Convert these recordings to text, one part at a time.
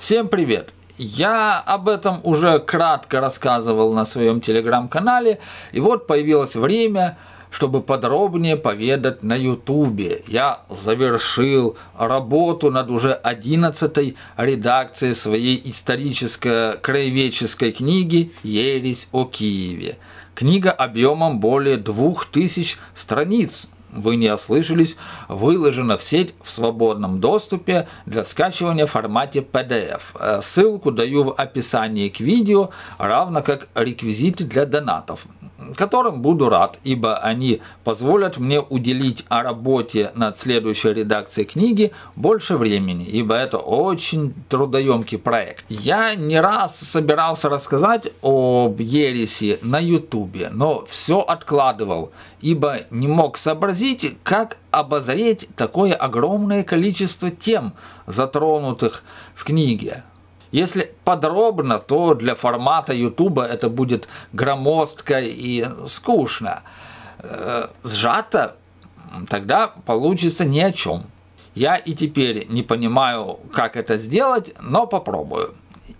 Всем привет! Я об этом уже кратко рассказывал на своем телеграм-канале, и вот появилось время, чтобы подробнее поведать на ютубе. Я завершил работу над уже 11 редакцией своей историческо-краеведческой книги «Ересь о Киеве». Книга объемом более 2000 страниц – вы не ослышались, выложена в сеть в свободном доступе для скачивания в формате PDF. Э, ссылку даю в описании к видео, равно как реквизиты для донатов которым буду рад, ибо они позволят мне уделить о работе над следующей редакцией книги больше времени, ибо это очень трудоемкий проект. Я не раз собирался рассказать об ереси на ютубе, но все откладывал, ибо не мог сообразить, как обозреть такое огромное количество тем, затронутых в книге. Если подробно, то для формата Ютуба это будет громоздко и скучно. Э, сжато тогда получится ни о чем. Я и теперь не понимаю, как это сделать, но попробую.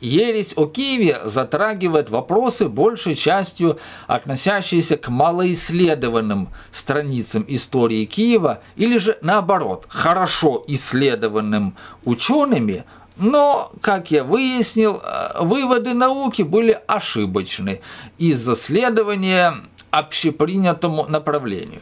Ересь о Киеве затрагивает вопросы, большей частью относящиеся к малоисследованным страницам истории Киева, или же наоборот, хорошо исследованным учеными, но, как я выяснил, э, выводы науки были ошибочны из за следования общепринятому направлению.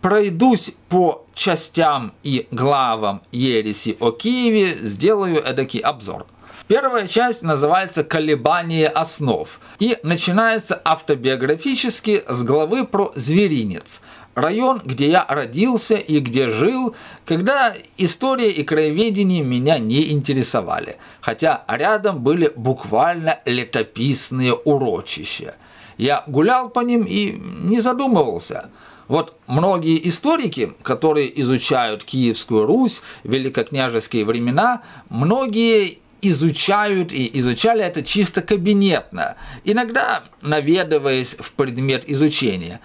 Пройдусь по частям и главам ереси о Киеве, сделаю эдакий обзор. Первая часть называется «Колебание основ» и начинается автобиографически с главы про зверинец – район, где я родился и где жил, когда история и краеведение меня не интересовали, хотя рядом были буквально летописные урочища. Я гулял по ним и не задумывался. Вот многие историки, которые изучают Киевскую Русь, великокняжеские времена, многие изучают и изучали это чисто кабинетно, иногда наведываясь в предмет изучения.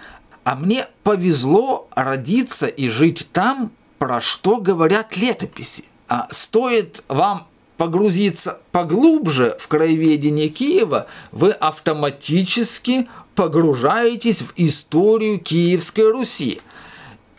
А мне повезло родиться и жить там, про что говорят летописи. А стоит вам погрузиться поглубже в краеведение Киева, вы автоматически погружаетесь в историю Киевской Руси.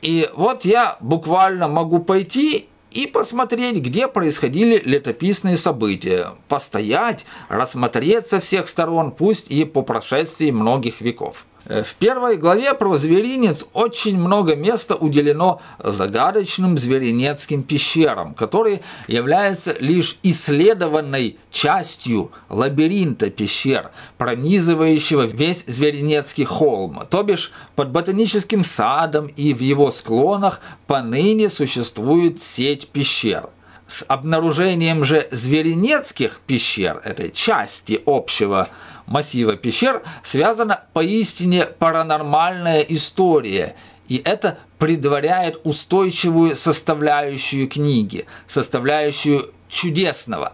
И вот я буквально могу пойти и посмотреть, где происходили летописные события, постоять, рассмотреть со всех сторон, пусть и по прошествии многих веков. Э, в первой главе про зверинец очень много места уделено загадочным зверинецким пещерам, которые являются лишь исследованной частью лабиринта пещер, пронизывающего весь зверинецкий холм, то бишь под ботаническим садом и в его склонах поныне существует сеть пещер с обнаружением же зверинецких пещер, этой части общего массива пещер связана поистине паранормальная история, и это предваряет устойчивую составляющую книги, составляющую чудесного,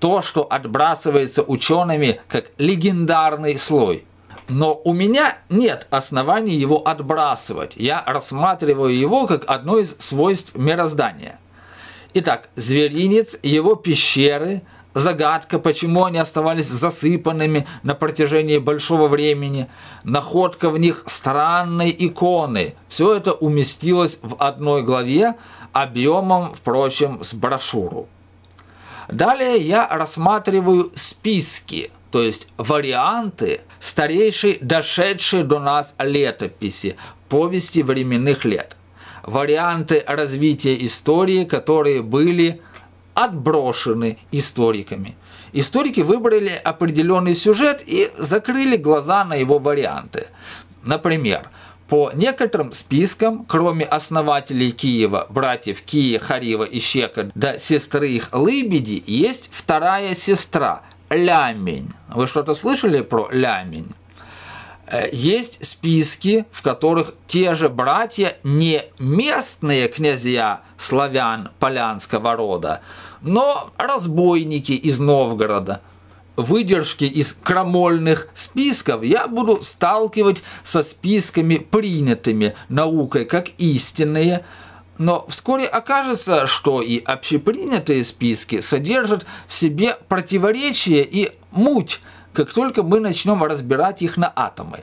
то, что отбрасывается учеными как легендарный слой. Но у меня нет оснований его отбрасывать. Я рассматриваю его как одно из свойств мироздания. Итак, зверинец, его пещеры – загадка, почему они оставались засыпанными на протяжении большого времени, находка в них странной иконы. Все это уместилось в одной главе, объемом, впрочем, с брошюру. Далее я рассматриваю списки, то есть варианты старейшей, дошедшей до нас летописи, повести временных лет. Варианты развития истории, которые были отброшены историками. Историки выбрали определенный сюжет и закрыли глаза на его варианты. Например, по некоторым спискам, кроме основателей Киева, братьев Кии, Харива и Щека, до сестры их Лыбеди, есть вторая сестра – Лямень. Вы что-то слышали про Лямень? Э, есть списки, в которых те же братья не местные князья славян полянского рода, но разбойники из Новгорода. Выдержки из крамольных списков я буду сталкивать со списками, принятыми наукой как истинные, но вскоре окажется, что и общепринятые списки содержат в себе противоречие и муть, как только мы начнем разбирать их на атомы.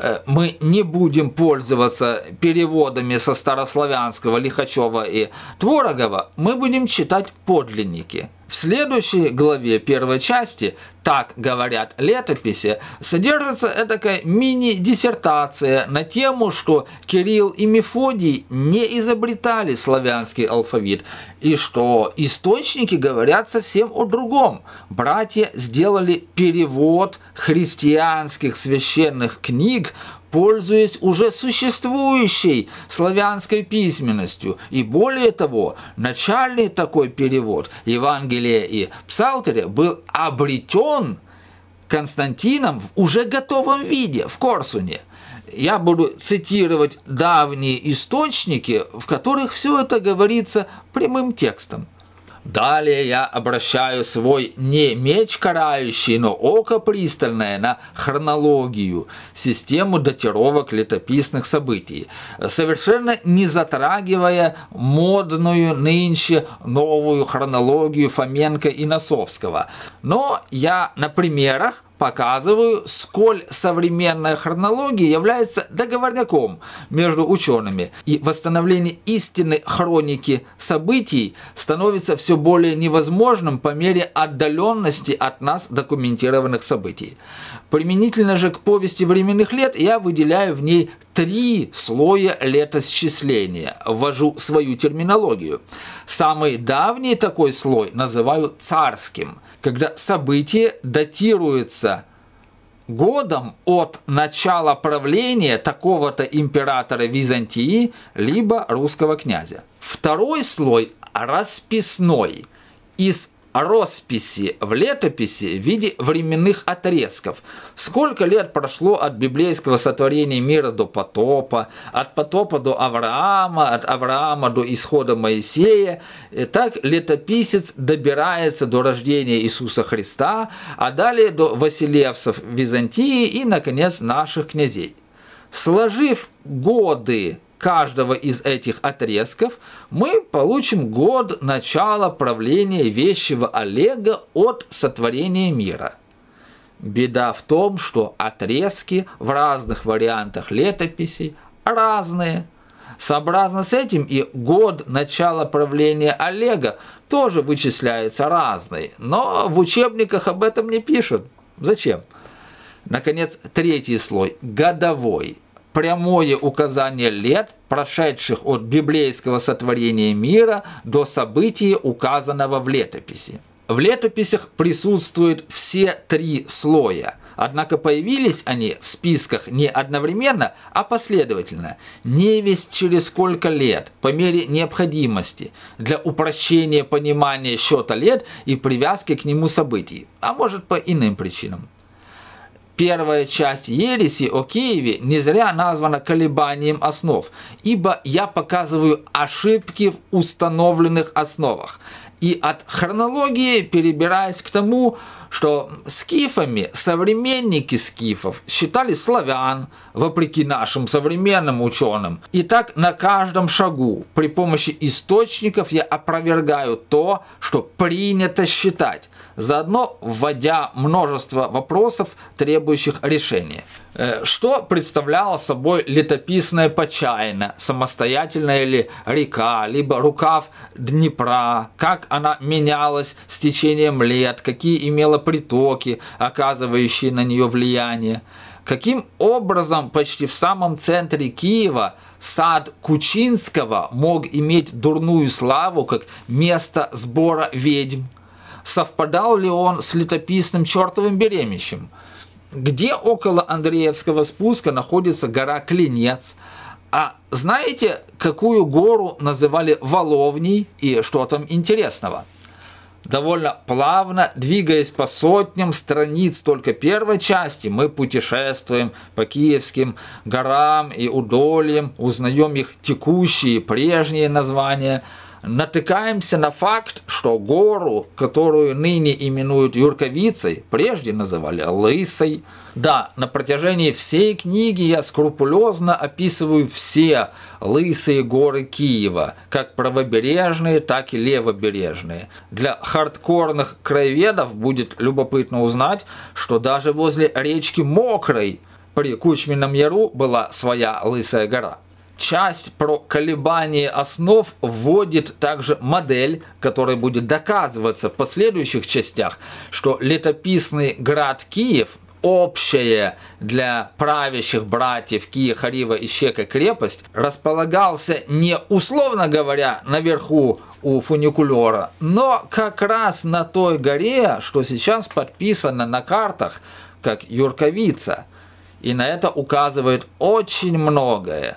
Э, мы не будем пользоваться переводами со старославянского Лихачева и Творогова, мы будем читать подлинники – в следующей главе первой части, так говорят летописи, содержится эдакая мини-диссертация на тему, что Кирилл и Мефодий не изобретали славянский алфавит, и что источники говорят совсем о другом. Братья сделали перевод христианских священных книг пользуясь уже существующей славянской письменностью. И более того, начальный такой перевод Евангелия и Псалтыря был обретен Константином в уже готовом виде в Корсуне. Я буду цитировать давние источники, в которых все это говорится прямым текстом – Далее я обращаю свой не меч карающий, но око пристальное на хронологию, систему датировок летописных событий, совершенно не затрагивая модную нынче новую хронологию Фоменко и Носовского. Но я на примерах показываю, сколь современная хронология является договорняком между учеными, и восстановление истинной хроники событий становится все более невозможным по мере отдаленности от нас документированных событий. Применительно же к повести временных лет я выделяю в ней три слоя летосчисления, ввожу свою терминологию. Самый давний такой слой называю царским – когда событие датируется годом от начала правления такого-то императора Византии либо русского князя. Второй слой расписной из росписи в летописи в виде временных отрезков. Сколько лет прошло от библейского сотворения мира до потопа, от потопа до Авраама, от Авраама до исхода Моисея. И э, так летописец добирается до рождения Иисуса Христа, а далее до Василевцев Византии и, наконец, наших князей. Сложив годы каждого из этих отрезков мы получим год начала правления вещего Олега от сотворения мира. Беда в том, что отрезки в разных вариантах летописей разные. Сообразно с этим и год начала правления Олега тоже вычисляется разный, но в учебниках об этом не пишут. Зачем? Наконец, третий слой – годовой – прямое указание лет, прошедших от библейского сотворения мира до события, указанного в летописи. В летописях присутствуют все три слоя, однако появились они в списках не одновременно, а последовательно. не весь через сколько лет, по мере необходимости, для упрощения понимания счета лет и привязки к нему событий, а может по иным причинам. Первая часть ереси о Киеве не зря названа колебанием основ, ибо я показываю ошибки в установленных основах. И от хронологии перебираясь к тому, что скифами современники скифов считали славян, вопреки нашим современным ученым. И так на каждом шагу при помощи источников я опровергаю то, что принято считать, заодно вводя множество вопросов, требующих решения. Э, что представляло собой летописное Почайна, самостоятельная ли река, либо рукав Днепра, как она менялась с течением лет, какие имела притоки, оказывающие на нее влияние. Каким образом почти в самом центре Киева сад Кучинского мог иметь дурную славу как место сбора ведьм? Совпадал ли он с летописным чертовым беремищем? Где около Андреевского спуска находится гора Клинец? А знаете, какую гору называли Воловней и что там интересного? довольно плавно, двигаясь по сотням страниц только первой части, мы путешествуем по киевским горам и удольям, узнаем их текущие, прежние названия – натыкаемся на факт, что гору, которую ныне именуют Юрковицей, прежде называли Лысой. Да, на протяжении всей книги я скрупулезно описываю все лысые горы Киева, как правобережные, так и левобережные. Для хардкорных краеведов будет любопытно узнать, что даже возле речки Мокрой при Кучмином Яру была своя лысая гора часть про колебание основ вводит также модель, которая будет доказываться в последующих частях, что летописный град Киев общее для правящих братьев Кия, Харива и Щека крепость располагался не, условно говоря, наверху у фуникулера, но как раз на той горе, что сейчас подписано на картах, как Юрковица. И на это указывает очень многое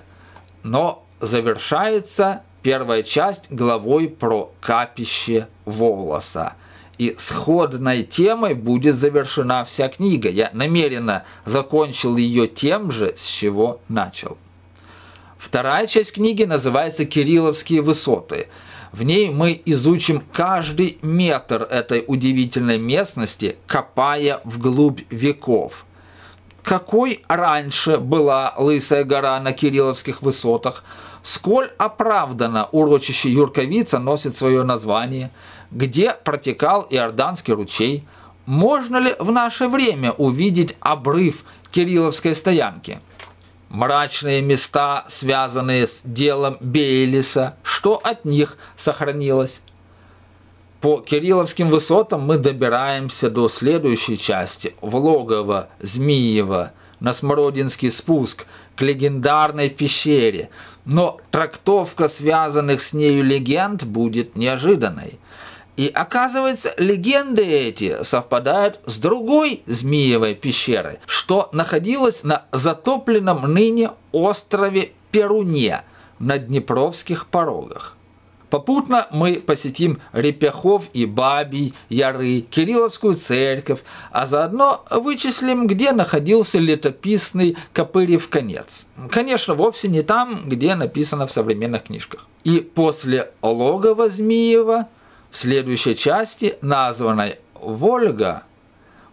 но завершается первая часть главой про капище волоса. И сходной темой будет завершена вся книга. Я намеренно закончил ее тем же, с чего начал. Вторая часть книги называется «Кирилловские высоты». В ней мы изучим каждый метр этой удивительной местности, копая вглубь веков – какой раньше была Лысая гора на Кирилловских высотах, сколь оправданно урочище Юрковица носит свое название, где протекал Иорданский ручей, можно ли в наше время увидеть обрыв Кирилловской стоянки. Мрачные места, связанные с делом Бейлиса, что от них сохранилось? по Кирилловским высотам мы добираемся до следующей части – Влогово, Змиево, на Смородинский спуск, к легендарной пещере, но трактовка связанных с нею легенд будет неожиданной. И оказывается, легенды эти совпадают с другой Змеевой пещерой, что находилась на затопленном ныне острове Перуне на Днепровских порогах. Попутно мы посетим Репяхов и Бабий, Яры, Кирилловскую церковь, а заодно вычислим, где находился летописный Копырев конец. Конечно, вовсе не там, где написано в современных книжках. И после логова Змеева в следующей части, названной «Вольга»,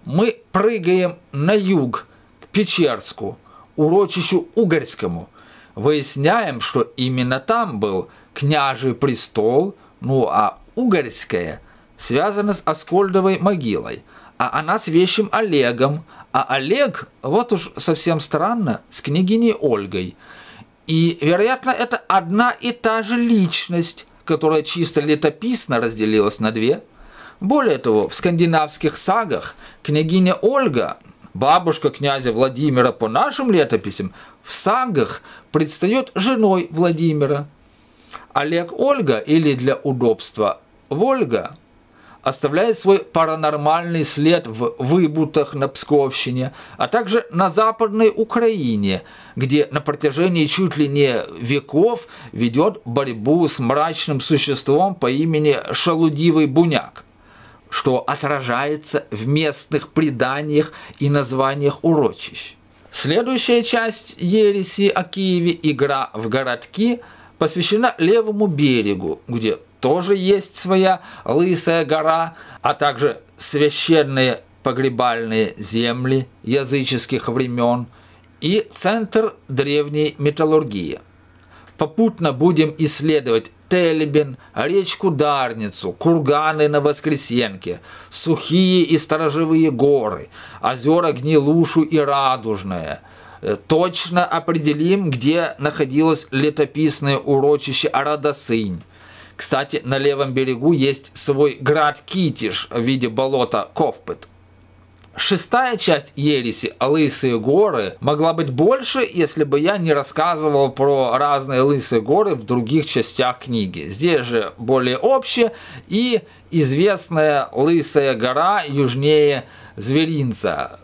мы прыгаем на юг, к Печерску, урочищу Угорскому. Выясняем, что именно там был княжий престол, ну а Угорская связано с Аскольдовой могилой, а она с вещим Олегом, а Олег, вот уж совсем странно, с княгиней Ольгой. И, вероятно, это одна и та же личность, которая чисто летописно разделилась на две. Более того, в скандинавских сагах княгиня Ольга, бабушка князя Владимира по нашим летописям, в сагах предстает женой Владимира – Олег Ольга или для удобства Вольга оставляет свой паранормальный след в выбутах на Псковщине, а также на Западной Украине, где на протяжении чуть ли не веков ведет борьбу с мрачным существом по имени Шалудивый Буняк, что отражается в местных преданиях и названиях урочищ. Следующая часть ереси о Киеве «Игра в городки» посвящена левому берегу, где тоже есть своя Лысая гора, а также священные погребальные земли языческих времен и центр древней металлургии. Попутно будем исследовать Телебин, речку Дарницу, курганы на Воскресенке, сухие и сторожевые горы, озера Гнилушу и Радужное – Э, точно определим, где находилось летописное урочище Арадасынь. Кстати, на левом берегу есть свой град Китиш в виде болота Ковпыт. Шестая часть ереси «Лысые горы» могла быть больше, если бы я не рассказывал про разные лысые горы в других частях книги. Здесь же более общее и известная лысая гора южнее Зверинца,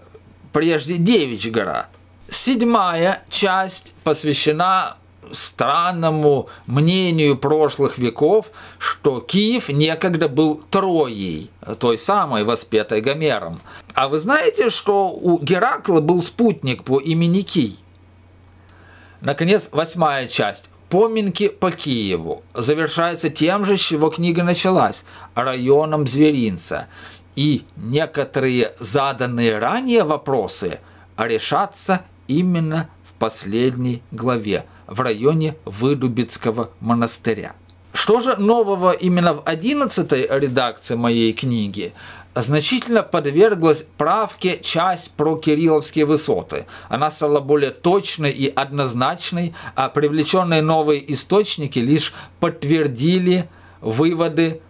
прежде Девичь гора. Седьмая часть посвящена странному мнению прошлых веков, что Киев некогда был Троей, той самой, воспетой Гомером. А вы знаете, что у Геракла был спутник по имени Кий? Наконец, восьмая часть. Поминки по Киеву завершается тем же, с чего книга началась – районом Зверинца. И некоторые заданные ранее вопросы решатся именно в последней главе, в районе Выдубицкого монастыря. Что же нового именно в 11 редакции моей книги? значительно подверглась правке часть про Кирилловские высоты. Она стала более точной и однозначной, а привлеченные новые источники лишь подтвердили выводы,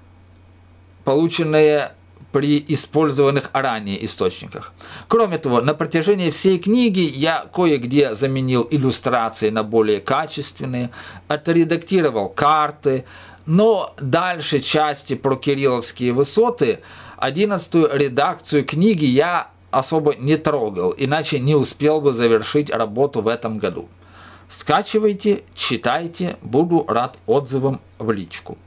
полученные при использованных ранее источниках. Кроме того, на протяжении всей книги я кое-где заменил иллюстрации на более качественные, отредактировал карты, но дальше части про Кирилловские высоты, одиннадцатую редакцию книги я особо не трогал, иначе не успел бы завершить работу в этом году. Скачивайте, читайте, буду рад отзывам в личку.